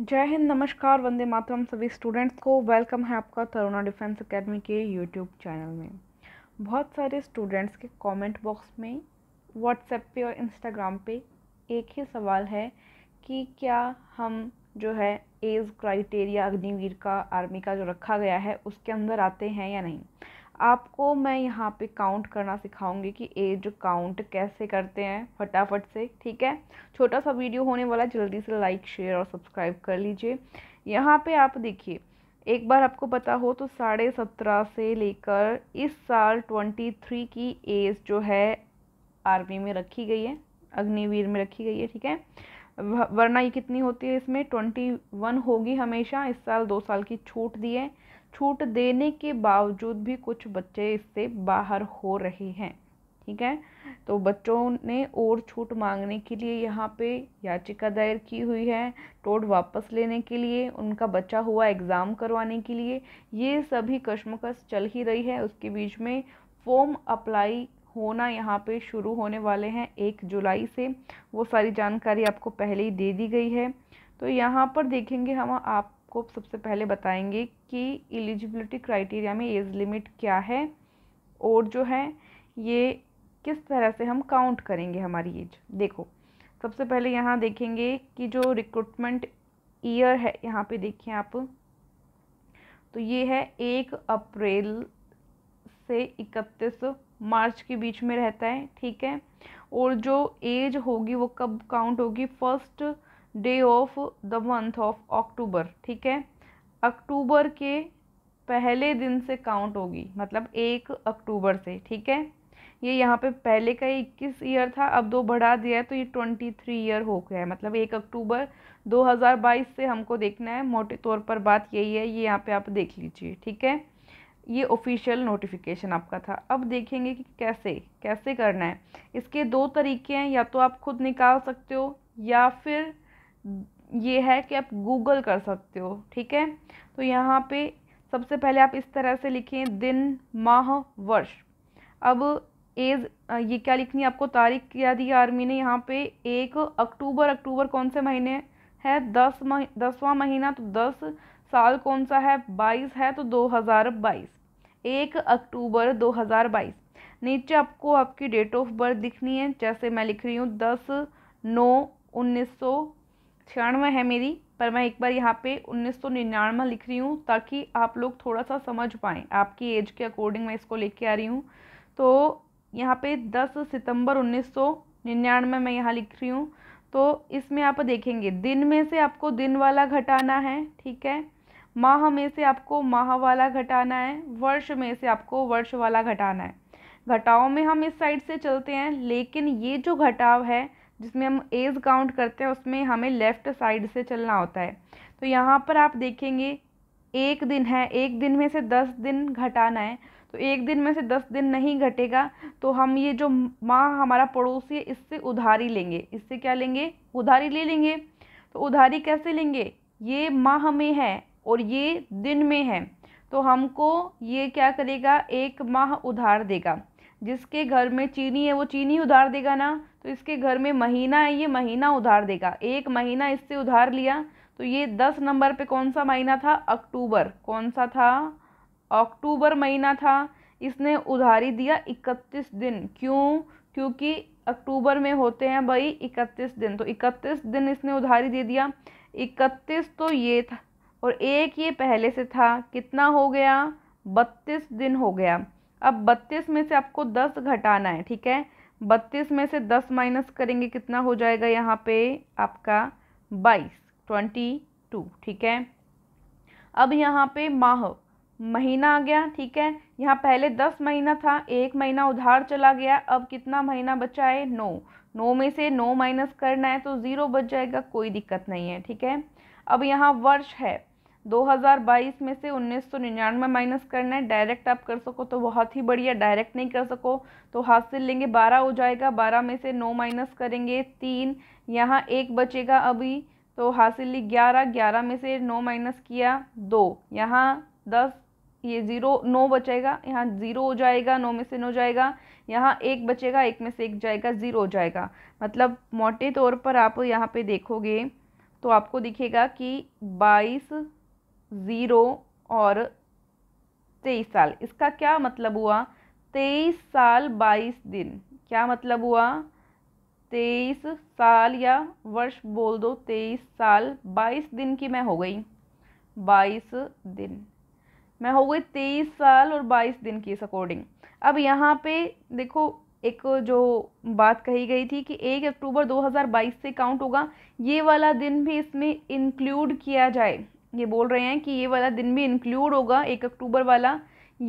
जय हिंद नमस्कार वंदे मातरम सभी स्टूडेंट्स को वेलकम है आपका तरुणा डिफेंस एकेडमी के यूट्यूब चैनल में बहुत सारे स्टूडेंट्स के कमेंट बॉक्स में व्हाट्सएप पे और इंस्टाग्राम पे एक ही सवाल है कि क्या हम जो है एज क्राइटेरिया अग्निवीर का आर्मी का जो रखा गया है उसके अंदर आते हैं या नहीं आपको मैं यहाँ पे काउंट करना सिखाऊंगी कि एज काउंट कैसे करते हैं फटाफट से ठीक है छोटा सा वीडियो होने वाला जल्दी से लाइक शेयर और सब्सक्राइब कर लीजिए यहाँ पे आप देखिए एक बार आपको पता हो तो साढ़े सत्रह से लेकर इस साल ट्वेंटी थ्री की एज जो है आर्मी में रखी गई है अग्निवीर में रखी गई है ठीक है वरना ये कितनी होती है इसमें ट्वेंटी वन होगी हमेशा इस साल दो साल की छूट दी है छूट देने के बावजूद भी कुछ बच्चे इससे बाहर हो रहे हैं ठीक है तो बच्चों ने और छूट मांगने के लिए यहाँ पे याचिका दायर की हुई है टोड वापस लेने के लिए उनका बचा हुआ एग्ज़ाम करवाने के लिए ये सभी कश्मकश चल ही रही है उसके बीच में फॉर्म अप्लाई होना यहाँ पे शुरू होने वाले हैं एक जुलाई से वो सारी जानकारी आपको पहले ही दे दी गई है तो यहाँ पर देखेंगे हम आप आपको सबसे पहले बताएंगे कि एलिजिबिलिटी क्राइटेरिया में एज लिमिट क्या है और जो है ये किस तरह से हम काउंट करेंगे हमारी एज देखो सबसे पहले यहाँ देखेंगे कि जो रिक्रूटमेंट ईयर है यहाँ पे देखिए आप तो ये है एक अप्रैल से इकतीस मार्च के बीच में रहता है ठीक है और जो एज होगी वो कब काउंट होगी first day of the month of October ठीक है अक्टूबर के पहले दिन से काउंट होगी मतलब एक अक्टूबर से ठीक है ये यहाँ पे पहले का इक्कीस ईयर था अब दो बढ़ा दिया है तो ये ट्वेंटी थ्री ईयर हो गया है मतलब एक अक्टूबर दो हज़ार बाईस से हमको देखना है मोटे तौर पर बात यही है ये यहाँ पे आप देख लीजिए ठीक है ये ऑफिशियल नोटिफिकेशन आपका था अब देखेंगे कि कैसे कैसे करना है इसके दो तरीके हैं या तो आप खुद निकाल सकते हो या फिर ये है कि आप गूगल कर सकते हो ठीक है तो यहाँ पे सबसे पहले आप इस तरह से लिखें दिन माह वर्ष अब एज ये क्या लिखनी है आपको तारीख क्या दी आर्मी ने यहाँ पे एक अक्टूबर अक्टूबर कौन से महीने है दस मह दसवा महीना तो दस साल कौन सा है बाईस है तो दो हज़ार बाईस एक अक्टूबर दो हज़ार बाईस नीचे आपको आपकी डेट ऑफ बर्थ दिखनी है जैसे मैं लिख रही हूँ दस नौ उन्नीस सौ छियानवे है मेरी पर मैं एक बार यहाँ पे उन्नीस सौ निन्यानवे लिख रही हूँ ताकि आप लोग थोड़ा सा समझ पाएँ आपकी एज के अकॉर्डिंग मैं इसको लेके आ रही हूँ तो यहाँ पे दस सितंबर उन्नीस सौ निन्यानवे मैं यहाँ लिख रही हूँ तो इसमें आप देखेंगे दिन में से आपको दिन वाला घटाना है ठीक है माह में से आपको माह वाला घटाना है वर्ष में से आपको वर्ष वाला घटाना है घटाओं में हम इस साइड से चलते हैं लेकिन ये जो घटाव है जिसमें हम एज काउंट करते हैं उसमें हमें लेफ़्ट साइड से चलना होता है तो यहाँ पर आप देखेंगे एक दिन है एक दिन में से दस दिन घटाना है तो एक दिन में से दस दिन नहीं घटेगा तो हम ये जो माँ हमारा पड़ोसी है इससे उधारी लेंगे इससे क्या लेंगे उधारी ले लेंगे तो उधारी कैसे लेंगे ये माह में है और ये दिन में है तो हमको ये क्या करेगा एक माह उधार देगा जिसके घर में चीनी है वो चीनी उधार देगा ना तो इसके घर में महीना है ये महीना उधार देगा एक महीना इससे उधार लिया तो ये दस नंबर पे कौन सा महीना था अक्टूबर कौन सा था अक्टूबर महीना था इसने उधारी दिया इकतीस दिन क्यों क्योंकि अक्टूबर में होते हैं भाई इकतीस दिन तो इकतीस दिन इसने उधारी दे दिया इकतीस तो ये था और एक ये पहले से था कितना हो गया बत्तीस दिन हो गया अब बत्तीस में से आपको दस घटाना है ठीक है बत्तीस में से दस माइनस करेंगे कितना हो जाएगा यहाँ पे आपका बाईस ट्वेंटी टू ठीक है अब यहाँ पे माह महीना आ गया ठीक है यहाँ पहले दस महीना था एक महीना उधार चला गया अब कितना महीना बचा है नौ नौ में से नौ माइनस करना है तो ज़ीरो बच जाएगा कोई दिक्कत नहीं है ठीक है अब यहाँ वर्ष है 2022 में से 1999 माइनस करना है डायरेक्ट आप कर सको तो बहुत ही बढ़िया डायरेक्ट नहीं कर सको तो हासिल लेंगे 12 हो जाएगा 12 में से 9 माइनस करेंगे तीन यहाँ एक बचेगा अभी तो हासिल ली ग्यारह ग्यारह में से नौ माइनस किया दो यहाँ दस ये ज़ीरो नौ बचेगा यहाँ ज़ीरो हो जाएगा नौ में से नौ जाएगा यहाँ एक बचेगा एक में से एक जाएगा ज़ीरो हो जाएगा मतलब मोटे तौर पर आप यहाँ पर देखोगे तो आपको दिखेगा कि बाईस ज़ीरो और तेईस साल इसका क्या मतलब हुआ तेईस साल बाईस दिन क्या मतलब हुआ तेईस साल या वर्ष बोल दो तेईस साल बाईस दिन की मैं हो गई बाईस दिन मैं हो गई तेईस साल और बाईस दिन की इस अकॉर्डिंग अब यहाँ पे देखो एक जो बात कही गई थी कि एक अक्टूबर 2022 से काउंट होगा ये वाला दिन भी इसमें इंक्लूड किया जाए ये बोल रहे हैं कि ये वाला दिन भी इंक्लूड होगा एक अक्टूबर वाला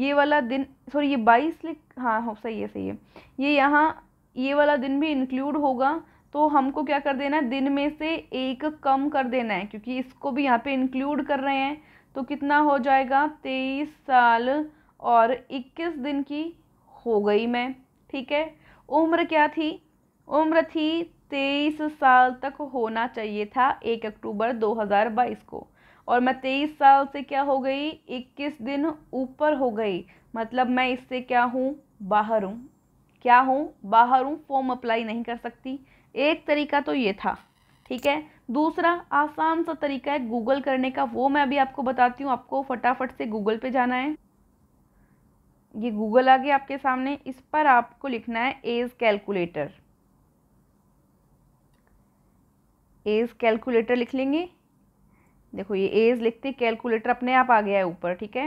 ये वाला दिन सॉरी ये बाईस लिख हाँ हो हाँ, सही है सही है ये यहाँ ये वाला दिन भी इंक्लूड होगा तो हमको क्या कर देना है दिन में से एक कम कर देना है क्योंकि इसको भी यहाँ पे इंक्लूड कर रहे हैं तो कितना हो जाएगा तेईस साल और इक्कीस दिन की हो गई मैं ठीक है उम्र क्या थी उम्र थी तेईस साल तक होना चाहिए था एक अक्टूबर बाईस को और मैं तेईस साल से क्या हो गई इक्कीस दिन ऊपर हो गई मतलब मैं इससे क्या हूँ बाहर हूँ क्या हूँ बाहर हूँ फॉर्म अप्लाई नहीं कर सकती एक तरीका तो ये था ठीक है दूसरा आसान सा तरीका है गूगल करने का वो मैं अभी आपको बताती हूँ आपको फटाफट से गूगल पे जाना है ये गूगल आ गया आपके सामने इस पर आपको लिखना है एज कैलकुलेटर एज कैलकुलेटर लिख लेंगे देखो ये एज लिखते ही कैलकुलेटर अपने आप आ गया है ऊपर ठीक है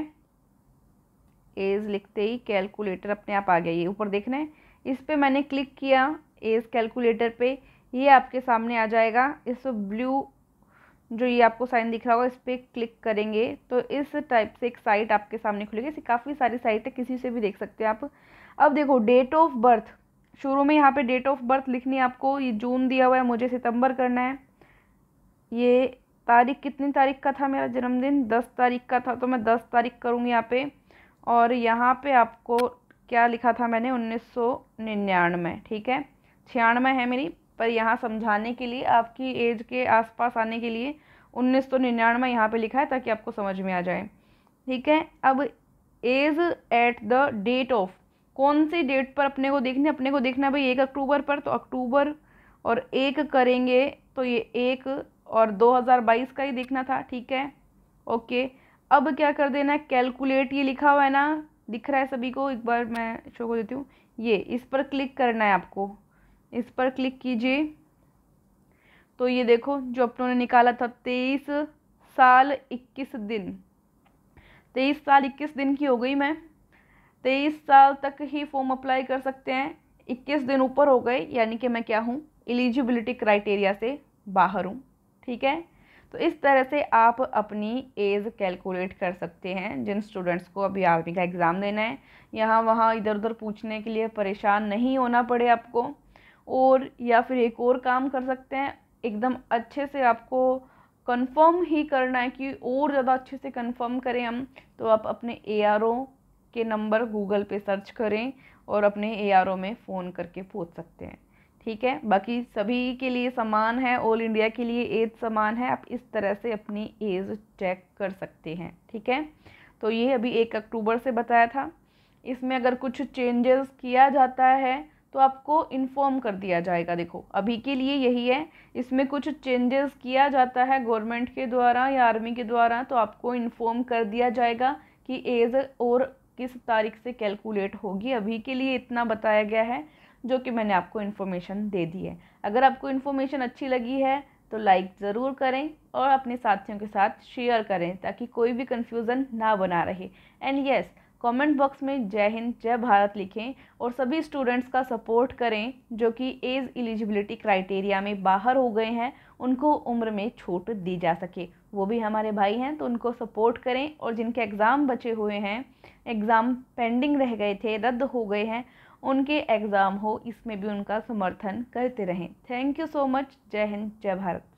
एज लिखते ही कैलकुलेटर अपने आप आ गया ये ऊपर देखना है इस पर मैंने क्लिक किया एज कैलकुलेटर पे ये आपके सामने आ जाएगा इस ब्लू जो ये आपको साइन दिख रहा होगा इस पर क्लिक करेंगे तो इस टाइप से एक साइट आपके सामने खुलेगी ऐसी काफ़ी सारी साइट है किसी से भी देख सकते हैं आप अब देखो डेट ऑफ बर्थ शुरू में यहाँ पे डेट ऑफ बर्थ लिखनी है आपको ये जून दिया हुआ है मुझे सितंबर करना है ये तारीख कितनी तारीख का था मेरा जन्मदिन दस तारीख का था तो मैं दस तारीख करूँगी यहाँ पे और यहाँ पे आपको क्या लिखा था मैंने उन्नीस सौ निन्यानवे ठीक है छियानवे है मेरी पर यहाँ समझाने के लिए आपकी एज के आसपास आने के लिए उन्नीस सौ निन्यानवे यहाँ पर लिखा है ताकि आपको समझ में आ जाए ठीक है अब age at the date of कौन सी डेट पर अपने को देखने अपने को देखना भाई एक अक्टूबर पर तो अक्टूबर और एक करेंगे तो ये एक और 2022 का ही देखना था ठीक है ओके अब क्या कर देना है कैलकुलेट ये लिखा हुआ है ना दिख रहा है सभी को एक बार मैं शो को देती हूँ ये इस पर क्लिक करना है आपको इस पर क्लिक कीजिए तो ये देखो जो अपनों ने निकाला था तेईस साल इक्कीस दिन तेईस साल इक्कीस दिन की हो गई मैं तेईस साल तक ही फॉर्म अप्लाई कर सकते हैं इक्कीस दिन ऊपर हो गए यानी कि मैं क्या हूँ एलिजिबिलिटी क्राइटेरिया से बाहर हूँ ठीक है तो इस तरह से आप अपनी एज कैलकुलेट कर सकते हैं जिन स्टूडेंट्स को अभी आर्मी का एग्ज़ाम देना है यहाँ वहाँ इधर उधर पूछने के लिए परेशान नहीं होना पड़े आपको और या फिर एक और काम कर सकते हैं एकदम अच्छे से आपको कंफर्म ही करना है कि और ज़्यादा अच्छे से कंफर्म करें हम तो आप अपने ए के नंबर गूगल पे सर्च करें और अपने ए में फ़ोन करके पूछ सकते हैं ठीक है बाकी सभी के लिए समान है ऑल इंडिया के लिए एज समान है आप इस तरह से अपनी एज चेक कर सकते हैं ठीक है तो ये अभी एक अक्टूबर से बताया था इसमें अगर कुछ चेंजेस किया जाता है तो आपको इन्फॉर्म कर दिया जाएगा देखो अभी के लिए यही है इसमें कुछ चेंजेस किया जाता है गवर्नमेंट के द्वारा या आर्मी के द्वारा तो आपको इन्फॉर्म कर दिया जाएगा कि एज और किस तारीख से कैलकुलेट होगी अभी के लिए इतना बताया गया है जो कि मैंने आपको इन्फॉर्मेशन दे दी है अगर आपको इन्फॉर्मेशन अच्छी लगी है तो लाइक ज़रूर करें और अपने साथियों के साथ शेयर करें ताकि कोई भी कन्फ्यूज़न ना बना रहे एंड येस कमेंट बॉक्स में जय हिंद जय भारत लिखें और सभी स्टूडेंट्स का सपोर्ट करें जो कि एज एलिजिबिलिटी क्राइटेरिया में बाहर हो गए हैं उनको उम्र में छूट दी जा सके वो भी हमारे भाई हैं तो उनको सपोर्ट करें और जिनके एग्ज़ाम बचे हुए हैं एग्ज़ाम पेंडिंग रह गए थे रद्द हो गए हैं उनके एग्ज़ाम हो इसमें भी उनका समर्थन करते रहें थैंक यू सो मच जय हिंद जय भारत